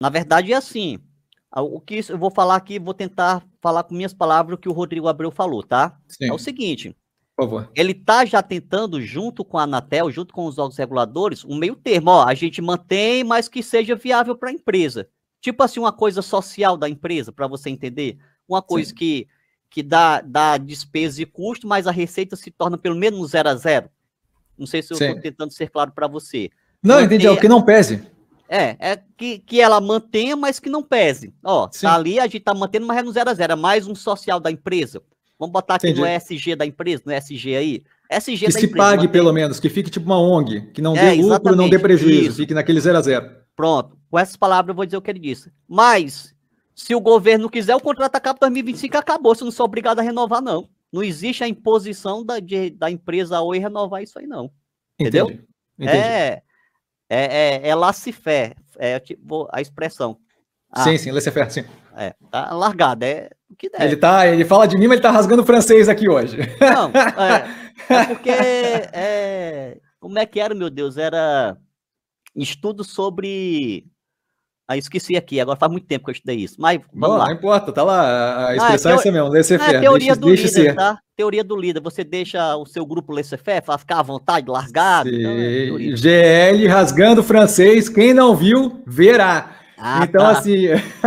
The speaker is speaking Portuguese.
Na verdade, é assim. Ah, o que eu vou falar aqui, vou tentar falar com minhas palavras o que o Rodrigo Abreu falou, tá? Sim. É o seguinte. Ele tá já tentando, junto com a Anatel, junto com os órgãos reguladores, um meio termo. Ó, a gente mantém, mas que seja viável para a empresa. Tipo assim, uma coisa social da empresa, para você entender. Uma coisa Sim. que que dá, dá despesa e custo, mas a receita se torna pelo menos zero a zero. Não sei se eu estou tentando ser claro para você. Não, Manter... entendi, é o que não pese. É, é que, que ela mantenha, mas que não pese. Ó, tá ali, a gente está mantendo, mas é no zero a zero, é mais um social da empresa. Vamos botar aqui entendi. no SG da empresa, no SG aí. SG que se pague mantém... pelo menos, que fique tipo uma ONG, que não é, dê lucro, não dê prejuízo, isso. fique naquele zero a zero. Pronto, com essas palavras eu vou dizer o que ele disse. Mas se o governo quiser, o contrato acaba 2025, acabou. Você não sou obrigado a renovar, não. Não existe a imposição da, de, da empresa Oi renovar isso aí, não. Entendeu? Entendi. Entendi. É, é, é, é é tipo a expressão. Ah, sim, sim, laissez-faire, sim. É, tá largado, é o que der. Ele, tá, ele fala de mim, mas ele tá rasgando francês aqui hoje. Não, é, é porque, é, como é que era, meu Deus, era estudo sobre ah, esqueci aqui, agora faz muito tempo que eu estudei isso. Mas vamos Bom, lá. Não importa, tá lá. A ah, expressão ah, é, essa mesmo, laissez faire. É, ah, teoria deixa, do deixa líder, ser. tá? Teoria do líder. Você deixa o seu grupo laissez faire, ficar à vontade, largado. Então é GL rasgando francês, quem não viu, verá. Ah, então, tá. assim.